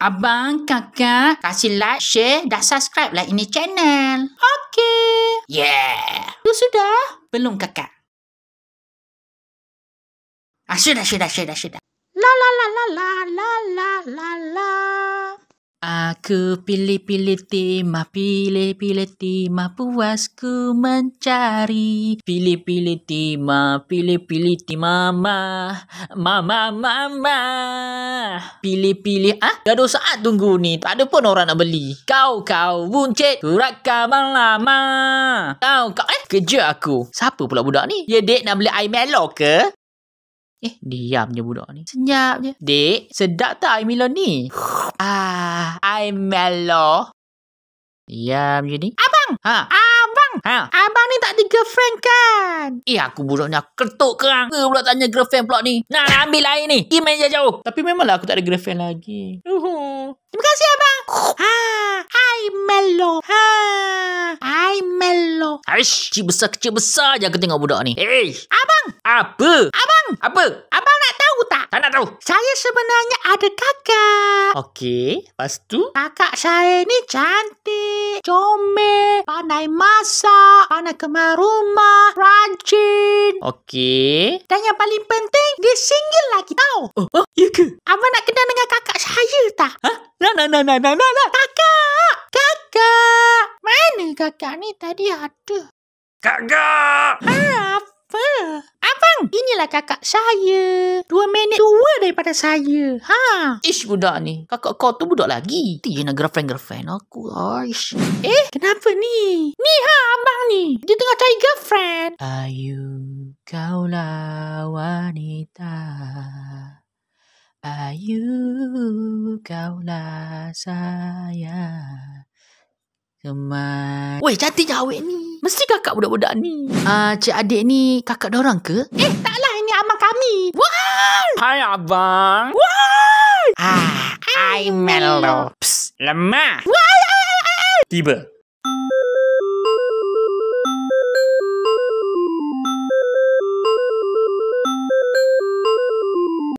Abang, kakak, kasih like, share dan subscribe lah ini channel. Okey. Yeah. Tu sudah? Belum kakak? Ah, sudah, sudah, sudah, sudah. la la la la la la. Aku pilih-pilih tema, pilih-pilih tema, puasku mencari. Pilih-pilih tema, pilih-pilih tema, ma, ma, ma, ma, ma. Pilih-pilih, ah, gaduh saat tunggu ni, tak ada pun orang nak beli. Kau, kau, buncit, kurak kamar lama. Kau, kau, eh, kerja aku. Siapa pula budak ni? Ya, dek nak beli air melok ke? Eh, diam je budak ni. Senyap je. Dek, sedap tak air melon ni? ah, air melon. Diam je ni. Abang! Ha? Abang! Ha? Abang ni tak ada girlfriend kan? Eh, aku budak ni ketuk kerang. Ke pula tanya girlfriend pula ni? Nak ambil air ni. Pergi main jauh-jauh. Tapi memanglah aku tak ada girlfriend lagi. Uhu. Terima kasih, abang. Uhuh. ha? Hai, melon. Ha? Aish. Kecil besar, kecil besar je aku tengok budak ni. Eh, abang. Apa? Abang. Apa? Abang nak tahu tak? Tak nak tahu. Saya sebenarnya ada kakak. Okey, lepas tu? Kakak saya ni cantik, comel, pandai masak, pandai kemar rumah, rancin. Okey. Dan yang paling penting, dia single lagi tau. Oh, oh, iya ke? Abang nak kenal dengan kakak saya tak? Hah? Nah, nah, nah, nah, nah, nah, nah. Kakak kakak ni tadi ada. Kakak! Ha, apa? Abang, inilah kakak saya. Dua minit tua daripada saya. Ha. Ish, budak ni. Kakak kau tu budak lagi. Dia nak girlfriend-girlfriend aku. Ish. Eh, kenapa ni? Ni ha, abang ni. Dia tengah cari girlfriend. Ayu, kaulah wanita. Ayu, kaulah sayang. Kemal. Weh, cantiknya awet ni. Mesti kakak budak-budak ni. Ah, uh, cik adik ni kakak dorang ke? Eh, taklah. Ini abang kami. Wah! Hai, abang. Wah! Ah, I'm Melo. Psst, lemah. Wah! Tiba.